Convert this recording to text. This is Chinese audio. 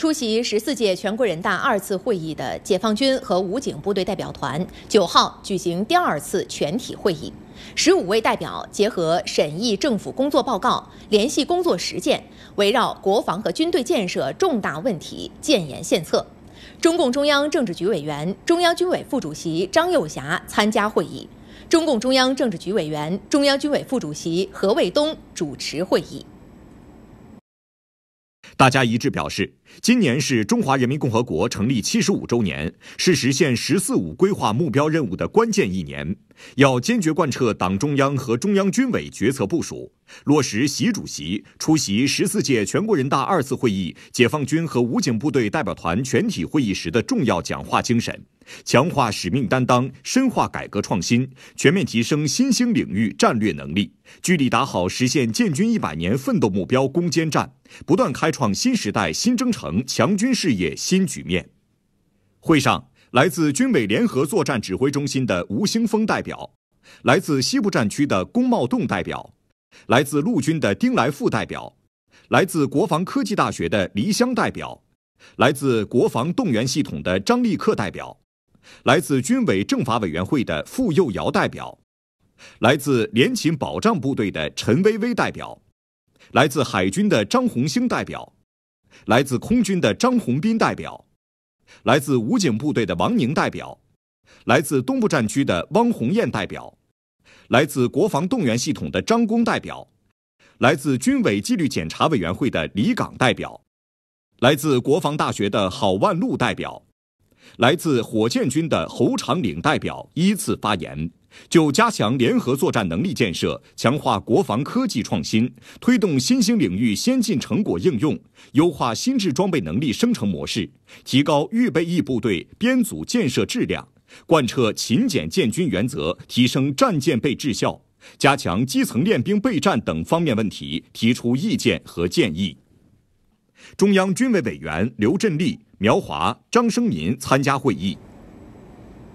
出席十四届全国人大二次会议的解放军和武警部队代表团，九号举行第二次全体会议。十五位代表结合审议政府工作报告，联系工作实践，围绕国防和军队建设重大问题建言献策。中共中央政治局委员、中央军委副主席张幼霞参加会议。中共中央政治局委员、中央军委副主席何卫东主持会议。大家一致表示，今年是中华人民共和国成立七十五周年，是实现“十四五”规划目标任务的关键一年，要坚决贯彻党中央和中央军委决策部署，落实习主席出席十四届全国人大二次会议解放军和武警部队代表团全体会议时的重要讲话精神。强化使命担当，深化改革创新，全面提升新兴领域战略能力，聚力打好实现建军一百年奋斗目标攻坚战，不断开创新时代新征程强军事业新局面。会上，来自军委联合作战指挥中心的吴兴峰代表，来自西部战区的龚茂栋代表，来自陆军的丁来富代表，来自国防科技大学的黎湘代表，来自国防动员系统的张立克代表。来自军委政法委员会的傅幼尧代表，来自联勤保障部队的陈薇薇代表，来自海军的张红星代表，来自空军的张洪斌代表，来自武警部队的王宁代表，来自东部战区的汪红艳代表，来自国防动员系统的张工代表，来自军委纪律检查委员会的李岗代表，来自国防大学的郝万禄代表。来自火箭军的侯长岭代表依次发言，就加强联合作战能力建设、强化国防科技创新、推动新兴领域先进成果应用、优化新制装备能力生成模式、提高预备役部队编组建设质量、贯彻勤俭建军原则、提升战舰备质效、加强基层练兵备战等方面问题提出意见和建议。中央军委委员刘振利。苗华、张生民参加会议。